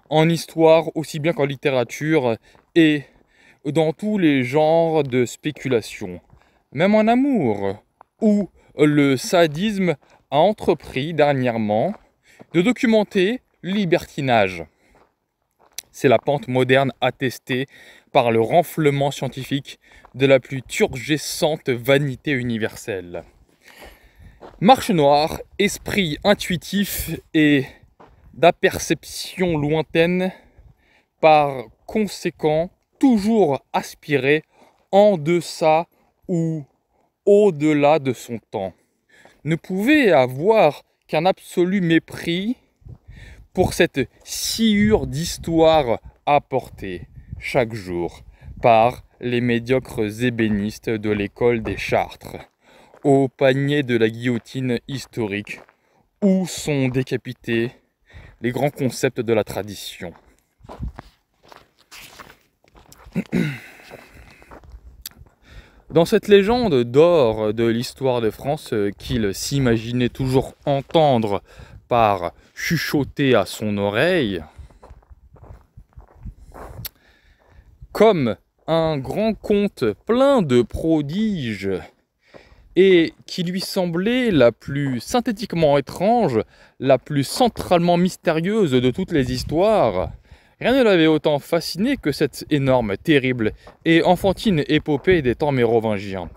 en histoire aussi bien qu'en littérature et dans tous les genres de spéculation, même en amour, où le sadisme a entrepris dernièrement de documenter libertinage. C'est la pente moderne attestée par le renflement scientifique de la plus turgescente vanité universelle. Marche noire, esprit intuitif et d'aperception lointaine, par conséquent toujours aspiré en deçà ou au-delà de son temps, ne pouvait avoir absolu mépris pour cette sciure d'histoire apportée chaque jour par les médiocres ébénistes de l'école des Chartres. Au panier de la guillotine historique, où sont décapités les grands concepts de la tradition. Dans cette légende d'or de l'histoire de France euh, qu'il s'imaginait toujours entendre par chuchoter à son oreille, comme un grand conte plein de prodiges et qui lui semblait la plus synthétiquement étrange, la plus centralement mystérieuse de toutes les histoires, Rien ne l'avait autant fasciné que cette énorme, terrible et enfantine épopée des temps mérovingiens.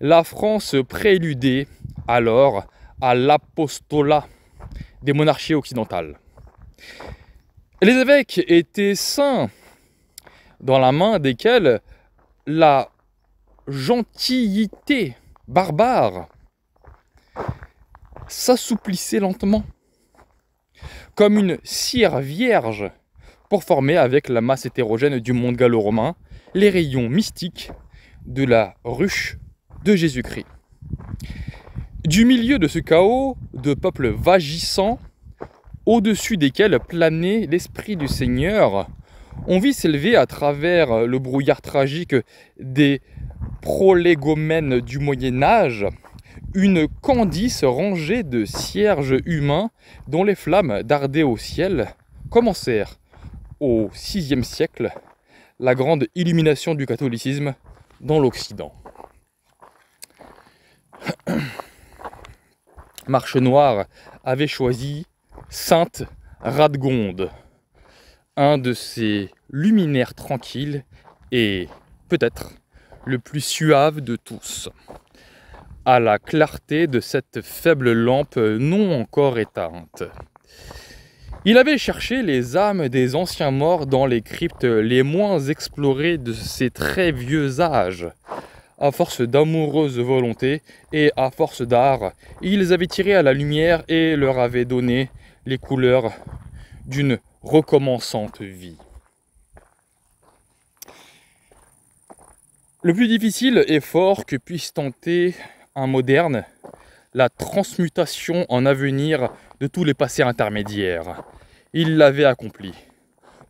La France préludait alors à l'apostolat des monarchies occidentales. Les évêques étaient saints, dans la main desquels la gentillité barbare s'assouplissait lentement, comme une cire vierge pour former avec la masse hétérogène du monde gallo-romain les rayons mystiques de la ruche de Jésus-Christ. Du milieu de ce chaos de peuples vagissants, au-dessus desquels planait l'Esprit du Seigneur, on vit s'élever à travers le brouillard tragique des prolégomènes du Moyen Âge une candice rangée de cierges humains dont les flammes dardées au ciel commencèrent au VIe siècle la grande illumination du catholicisme dans l'Occident. Marche Noire avait choisi Sainte radgonde un de ces luminaires tranquilles et peut-être le plus suave de tous. À la clarté de cette faible lampe non encore éteinte. Il avait cherché les âmes des anciens morts dans les cryptes les moins explorées de ces très vieux âges. À force d'amoureuse volonté et à force d'art, ils avaient tiré à la lumière et leur avaient donné les couleurs d'une recommençante vie. Le plus difficile effort que puisse tenter un moderne, la transmutation en avenir de tous les passés intermédiaires. Il l'avait accompli.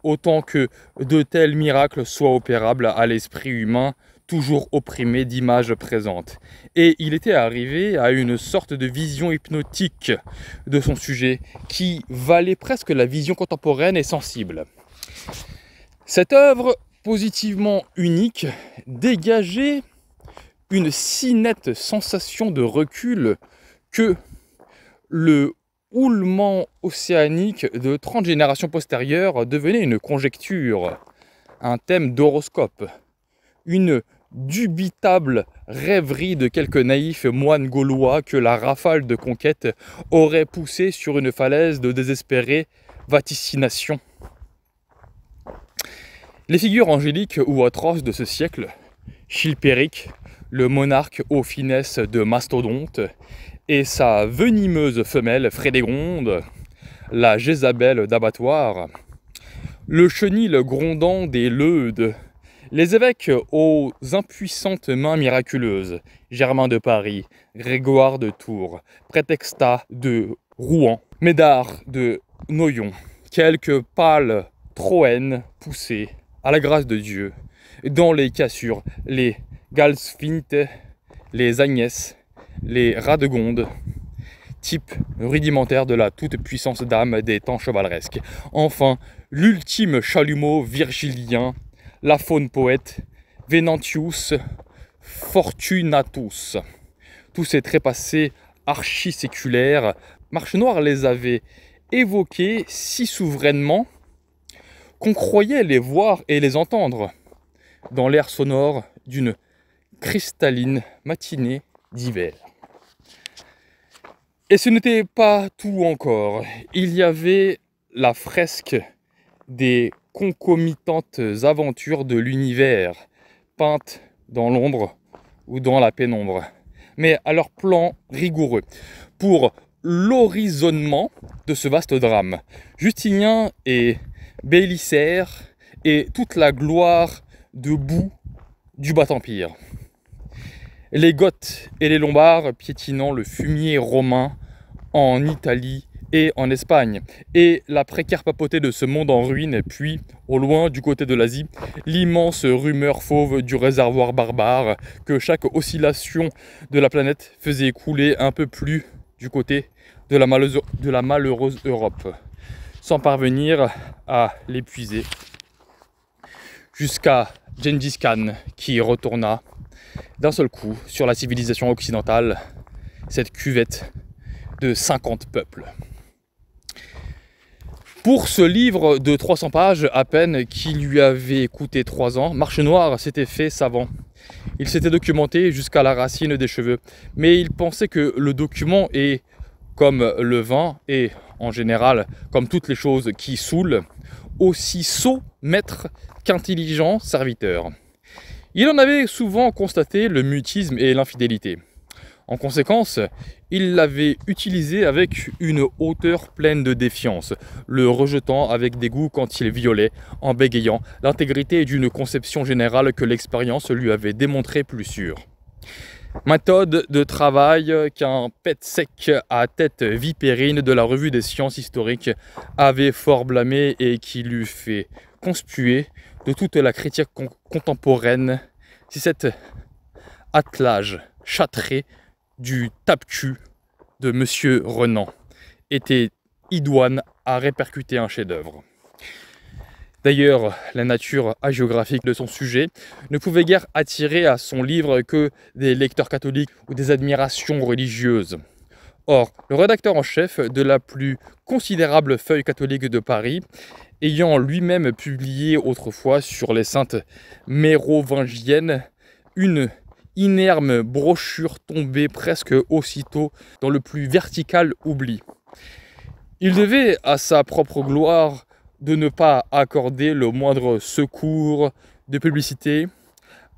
Autant que de tels miracles soient opérables à l'esprit humain, toujours opprimé d'images présentes. Et il était arrivé à une sorte de vision hypnotique de son sujet qui valait presque la vision contemporaine et sensible. Cette œuvre positivement unique dégageait une si nette sensation de recul que le houlement océanique de 30 générations postérieures devenait une conjecture, un thème d'horoscope, une dubitable rêverie de quelques naïfs moines gaulois que la rafale de conquête aurait poussé sur une falaise de désespérée vaticinations. Les figures angéliques ou atroces de ce siècle, Chilpéric, le monarque aux finesses de mastodonte, et sa venimeuse femelle Frédégonde, la Jézabel d'abattoir, le chenil grondant des leudes, les évêques aux impuissantes mains miraculeuses, Germain de Paris, Grégoire de Tours, Prétexta de Rouen, Médard de Noyon, quelques pâles troènes poussées à la grâce de Dieu, dans les cassures, les galsfintes, les agnès, les Radegondes, type rudimentaire de la toute-puissance d'âme des temps chevaleresques. Enfin, l'ultime chalumeau virgilien, la faune poète, Venantius Fortunatus. Tous ces trépassés archi-séculaires, Marche Noire les avait évoqués si souverainement qu'on croyait les voir et les entendre dans l'air sonore d'une cristalline matinée d'hiver. Et ce n'était pas tout encore. Il y avait la fresque des concomitantes aventures de l'univers, peinte dans l'ombre ou dans la pénombre, mais à leur plan rigoureux, pour l'horizonnement de ce vaste drame. Justinien et Bélicère et toute la gloire debout du bas empire les Goths et les Lombards piétinant le fumier romain en Italie et en Espagne. Et la précaire papauté de ce monde en ruine, puis, au loin du côté de l'Asie, l'immense rumeur fauve du réservoir barbare que chaque oscillation de la planète faisait couler un peu plus du côté de la, malheureuse, de la malheureuse Europe, sans parvenir à l'épuiser jusqu'à Gengis Khan qui retourna d'un seul coup sur la civilisation occidentale, cette cuvette de 50 peuples. Pour ce livre de 300 pages à peine qui lui avait coûté 3 ans, Marche Noire s'était fait savant. Il s'était documenté jusqu'à la racine des cheveux, mais il pensait que le document est comme le vin et en général comme toutes les choses qui saoulent, aussi sot maître qu'intelligent serviteur. Il en avait souvent constaté le mutisme et l'infidélité. En conséquence, il l'avait utilisé avec une hauteur pleine de défiance, le rejetant avec dégoût quand il violait, en bégayant, l'intégrité d'une conception générale que l'expérience lui avait démontrée plus sûre. Méthode de travail qu'un pet sec à tête vipérine de la revue des sciences historiques avait fort blâmé et qui lui fait conspuer de toute la critique contemporaine, si cet attelage châtré du tape de Monsieur Renan était idoine à répercuter un chef-d'œuvre. D'ailleurs, la nature hagiographique de son sujet ne pouvait guère attirer à son livre que des lecteurs catholiques ou des admirations religieuses. Or, le rédacteur en chef de la plus considérable feuille catholique de Paris ayant lui-même publié autrefois sur les saintes mérovingiennes une inerme brochure tombée presque aussitôt dans le plus vertical oubli. Il devait à sa propre gloire de ne pas accorder le moindre secours de publicité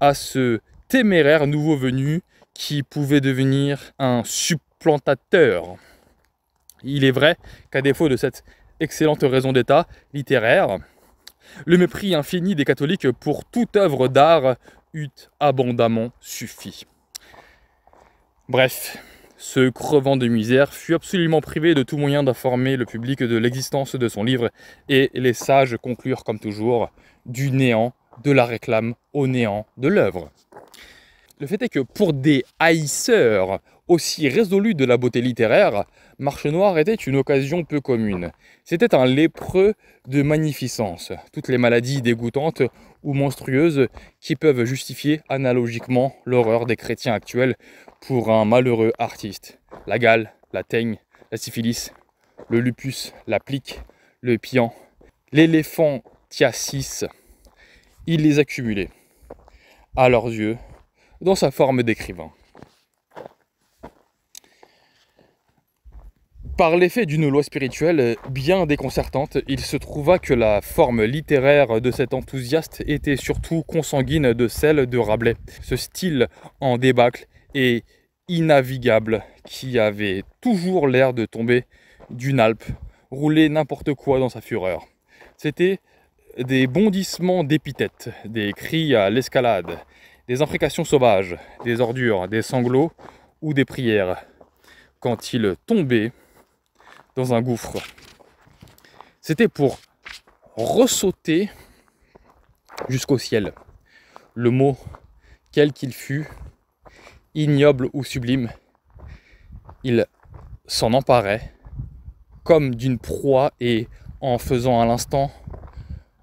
à ce téméraire nouveau venu qui pouvait devenir un supplantateur. Il est vrai qu'à défaut de cette excellente raison d'État littéraire, le mépris infini des catholiques pour toute œuvre d'art eût abondamment suffi. Bref, ce crevant de misère fut absolument privé de tout moyen d'informer le public de l'existence de son livre, et les sages conclurent comme toujours du néant de la réclame au néant de l'œuvre. Le fait est que pour des haïsseurs aussi résolu de la beauté littéraire, Marche Noire était une occasion peu commune. C'était un lépreux de magnificence, toutes les maladies dégoûtantes ou monstrueuses qui peuvent justifier analogiquement l'horreur des chrétiens actuels pour un malheureux artiste. La gale, la teigne, la syphilis, le lupus, la plique, le pian, l'éléphant ils Il les accumulait, à leurs yeux, dans sa forme d'écrivain. Par l'effet d'une loi spirituelle bien déconcertante, il se trouva que la forme littéraire de cet enthousiaste était surtout consanguine de celle de Rabelais. Ce style en débâcle et innavigable qui avait toujours l'air de tomber d'une Alpe, rouler n'importe quoi dans sa fureur. C'était des bondissements d'épithètes, des cris à l'escalade, des imprécations sauvages, des ordures, des sanglots ou des prières. Quand il tombait, un gouffre. C'était pour ressauter jusqu'au ciel. Le mot, quel qu'il fût, ignoble ou sublime, il s'en emparait comme d'une proie et en faisant à l'instant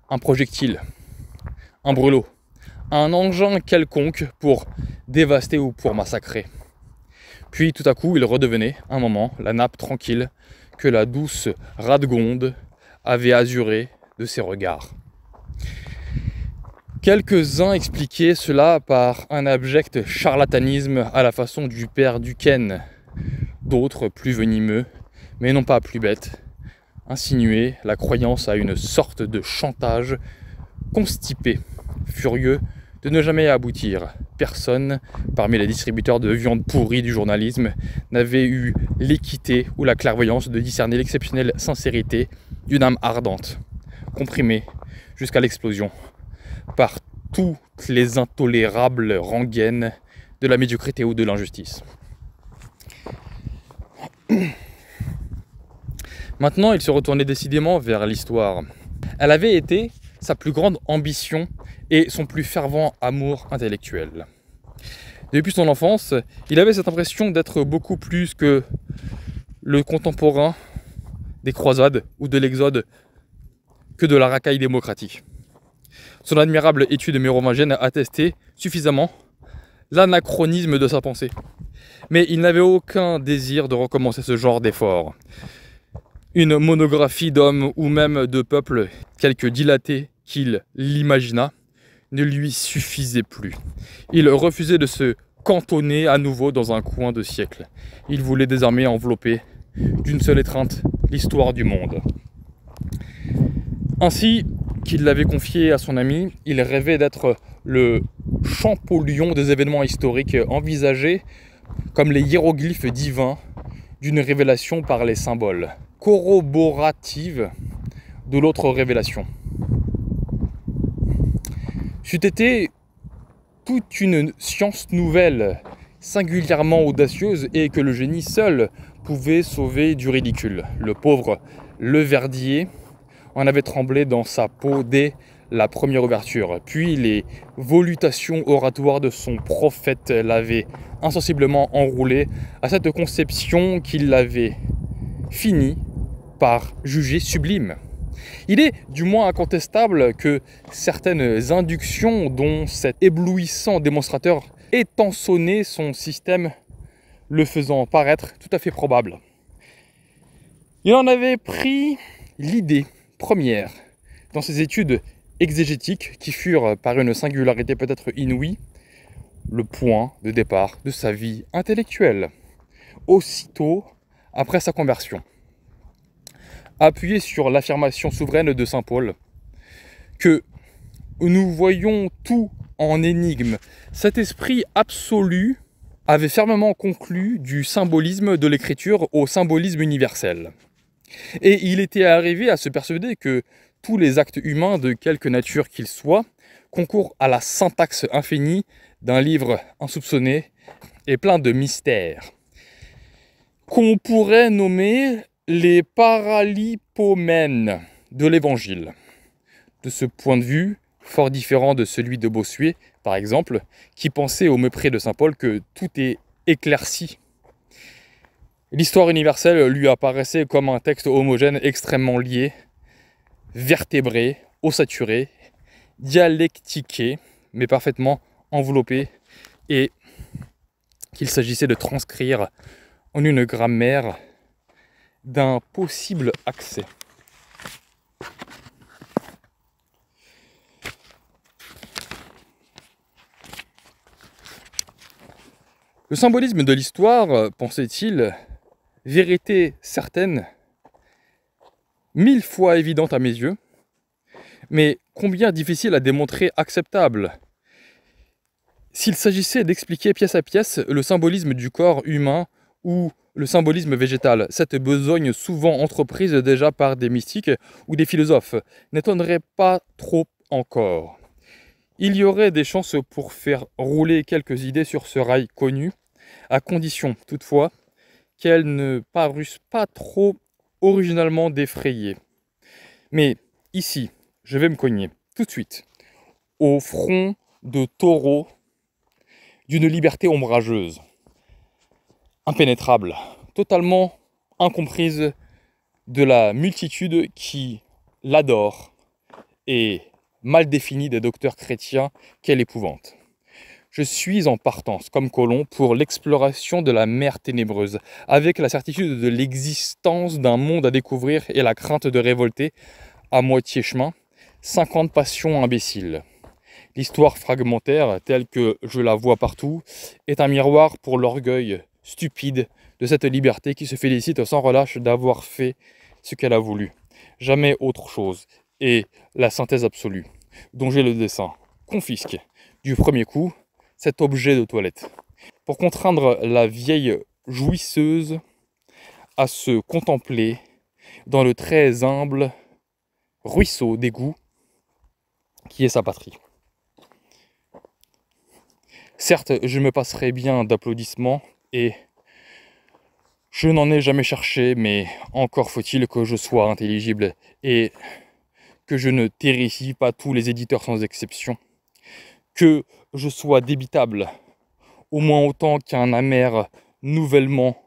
un projectile, un brûlot, un engin quelconque pour dévaster ou pour massacrer. Puis tout à coup, il redevenait un moment la nappe tranquille que la douce Radgonde avait azuré de ses regards. Quelques-uns expliquaient cela par un abject charlatanisme à la façon du père Duquesne, d'autres plus venimeux, mais non pas plus bêtes, insinuaient la croyance à une sorte de chantage constipé, furieux de ne jamais aboutir. Personne parmi les distributeurs de viande pourrie du journalisme n'avait eu l'équité ou la clairvoyance de discerner l'exceptionnelle sincérité d'une âme ardente, comprimée jusqu'à l'explosion par toutes les intolérables rengaines de la médiocrité ou de l'injustice. Maintenant, il se retournait décidément vers l'histoire. Elle avait été sa plus grande ambition et son plus fervent amour intellectuel. Depuis son enfance, il avait cette impression d'être beaucoup plus que le contemporain des croisades ou de l'exode que de la racaille démocratique. Son admirable étude mérovingienne a attesté suffisamment l'anachronisme de sa pensée. Mais il n'avait aucun désir de recommencer ce genre d'effort. Une monographie d'hommes ou même de peuples, quelque dilatée, qu'il l'imagina ne lui suffisait plus. Il refusait de se cantonner à nouveau dans un coin de siècle. Il voulait désormais envelopper d'une seule étreinte l'histoire du monde. Ainsi qu'il l'avait confié à son ami, il rêvait d'être le champollion des événements historiques envisagés comme les hiéroglyphes divins d'une révélation par les symboles, corroborative de l'autre révélation. C'eût été toute une science nouvelle, singulièrement audacieuse et que le génie seul pouvait sauver du ridicule. Le pauvre Leverdier en avait tremblé dans sa peau dès la première ouverture. Puis les volutations oratoires de son prophète l'avaient insensiblement enroulé à cette conception qu'il avait fini par juger sublime. Il est du moins incontestable que certaines inductions dont cet éblouissant démonstrateur étançonnait son système le faisant paraître tout à fait probable. Il en avait pris l'idée première dans ses études exégétiques qui furent par une singularité peut-être inouïe le point de départ de sa vie intellectuelle aussitôt après sa conversion appuyé sur l'affirmation souveraine de Saint Paul, que nous voyons tout en énigme. Cet esprit absolu avait fermement conclu du symbolisme de l'écriture au symbolisme universel. Et il était arrivé à se persuader que tous les actes humains, de quelque nature qu'ils soient, concourent à la syntaxe infinie d'un livre insoupçonné et plein de mystères, qu'on pourrait nommer les paralipomènes de l'Évangile. De ce point de vue, fort différent de celui de Bossuet, par exemple, qui pensait au mépris de Saint Paul que tout est éclairci. L'histoire universelle lui apparaissait comme un texte homogène extrêmement lié, vertébré, saturé dialectiqué, mais parfaitement enveloppé, et qu'il s'agissait de transcrire en une grammaire d'un possible accès. Le symbolisme de l'histoire, pensait-il, vérité certaine, mille fois évidente à mes yeux, mais combien difficile à démontrer acceptable. S'il s'agissait d'expliquer pièce à pièce le symbolisme du corps humain ou le symbolisme végétal, cette besogne souvent entreprise déjà par des mystiques ou des philosophes, n'étonnerait pas trop encore. Il y aurait des chances pour faire rouler quelques idées sur ce rail connu, à condition toutefois qu'elles ne parussent pas trop originalement défrayées. Mais ici, je vais me cogner tout de suite au front de taureau d'une liberté ombrageuse impénétrable, totalement incomprise de la multitude qui l'adore et mal définie des docteurs chrétiens qu'elle épouvante. Je suis en partance, comme Colomb, pour l'exploration de la mer ténébreuse, avec la certitude de l'existence d'un monde à découvrir et la crainte de révolter, à moitié chemin, 50 passions imbéciles. L'histoire fragmentaire, telle que je la vois partout, est un miroir pour l'orgueil stupide de cette liberté qui se félicite sans relâche d'avoir fait ce qu'elle a voulu. Jamais autre chose. Et la synthèse absolue, dont j'ai le dessin, confisque du premier coup cet objet de toilette. Pour contraindre la vieille jouisseuse à se contempler dans le très humble ruisseau d'égout qui est sa patrie. Certes, je me passerai bien d'applaudissements et je n'en ai jamais cherché, mais encore faut-il que je sois intelligible et que je ne terrifie pas tous les éditeurs sans exception, que je sois débitable au moins autant qu'un amer nouvellement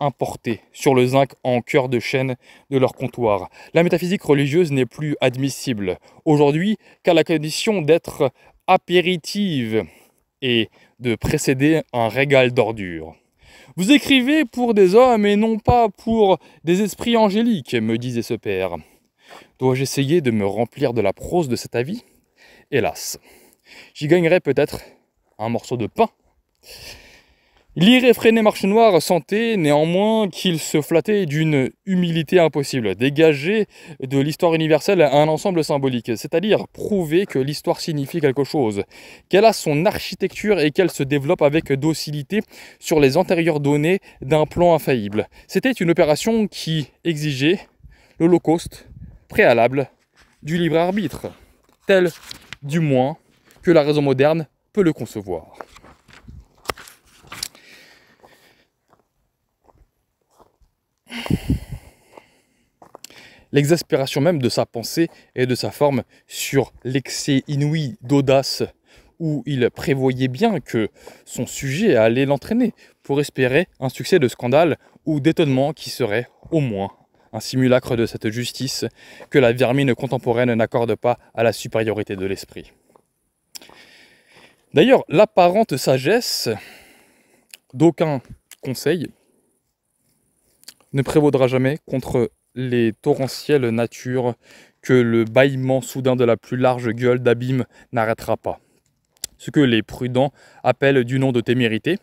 importé sur le zinc en cœur de chaîne de leur comptoir. La métaphysique religieuse n'est plus admissible aujourd'hui qu'à la condition d'être apéritive et de précéder un régal d'ordures. Vous écrivez pour des hommes et non pas pour des esprits angéliques, me disait ce père. Dois-je essayer de me remplir de la prose de cet avis Hélas, j'y gagnerai peut-être un morceau de pain. L'irréfréné marche noire sentait néanmoins qu'il se flattait d'une humilité impossible, Dégager de l'histoire universelle un ensemble symbolique, c'est-à-dire prouver que l'histoire signifie quelque chose, qu'elle a son architecture et qu'elle se développe avec docilité sur les antérieures données d'un plan infaillible. C'était une opération qui exigeait le l'Holocauste préalable du libre arbitre, tel du moins que la raison moderne peut le concevoir. l'exaspération même de sa pensée et de sa forme sur l'excès inouï d'audace où il prévoyait bien que son sujet allait l'entraîner pour espérer un succès de scandale ou d'étonnement qui serait au moins un simulacre de cette justice que la vermine contemporaine n'accorde pas à la supériorité de l'esprit. D'ailleurs, l'apparente sagesse d'aucun conseil ne prévaudra jamais contre les torrentielles natures que le bâillement soudain de la plus large gueule d'abîme n'arrêtera pas. Ce que les prudents appellent du nom de témérité.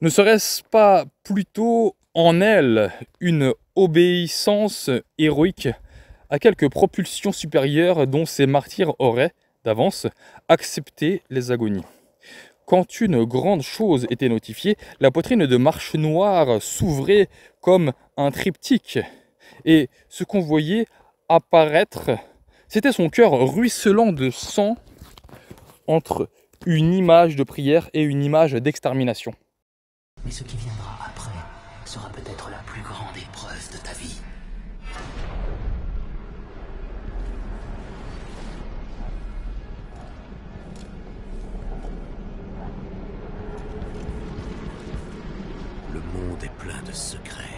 Ne serait-ce pas plutôt en elle une obéissance héroïque à quelque propulsion supérieure dont ces martyrs auraient, d'avance, accepté les agonies quand une grande chose était notifiée, la poitrine de Marche Noire s'ouvrait comme un triptyque. Et ce qu'on voyait apparaître, c'était son cœur ruisselant de sang entre une image de prière et une image d'extermination. Mais ce qui viendra après sera peut-être la plus grande épreuve de ta vie. Le monde est plein de secrets.